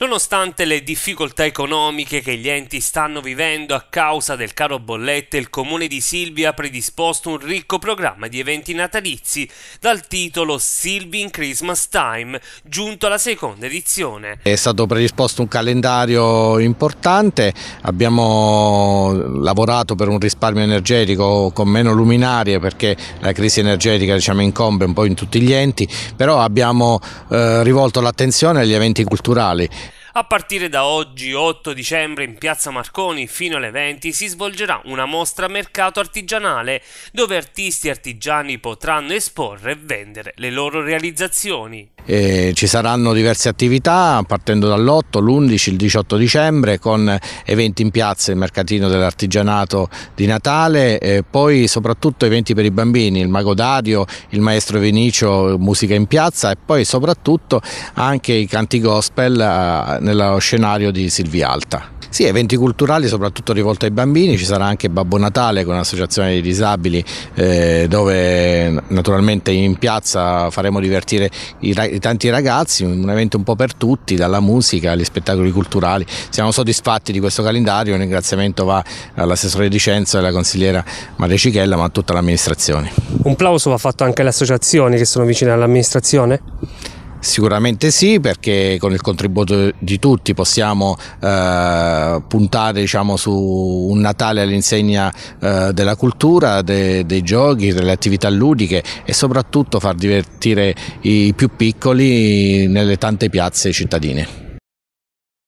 Nonostante le difficoltà economiche che gli enti stanno vivendo a causa del caro bollette, il comune di Silvia ha predisposto un ricco programma di eventi natalizi dal titolo Silvi in Christmas Time, giunto alla seconda edizione. È stato predisposto un calendario importante, abbiamo lavorato per un risparmio energetico con meno luminarie perché la crisi energetica diciamo, incombe un po' in tutti gli enti, però abbiamo eh, rivolto l'attenzione agli eventi culturali a partire da oggi, 8 dicembre, in Piazza Marconi fino alle 20 si svolgerà una mostra mercato artigianale dove artisti e artigiani potranno esporre e vendere le loro realizzazioni. Eh, ci saranno diverse attività partendo dall'8, l'11, il 18 dicembre con eventi in piazza, il mercatino dell'artigianato di Natale, eh, poi soprattutto eventi per i bambini, il mago Dario, il maestro Vinicio, musica in piazza e poi soprattutto anche i canti gospel eh, nello scenario di Silvia Alta. Sì, eventi culturali soprattutto rivolti ai bambini, ci sarà anche Babbo Natale con l'associazione dei disabili eh, dove naturalmente in piazza faremo divertire i, i, tanti ragazzi, un evento un po' per tutti, dalla musica agli spettacoli culturali. Siamo soddisfatti di questo calendario, un ringraziamento va all'assessore di Cenzo e alla consigliera Maria Cichella ma a tutta l'amministrazione. Un plauso va fatto anche alle associazioni che sono vicine all'amministrazione? Sicuramente sì, perché con il contributo di tutti possiamo eh, puntare diciamo, su un Natale all'insegna eh, della cultura, de, dei giochi, delle attività ludiche e soprattutto far divertire i più piccoli nelle tante piazze cittadine.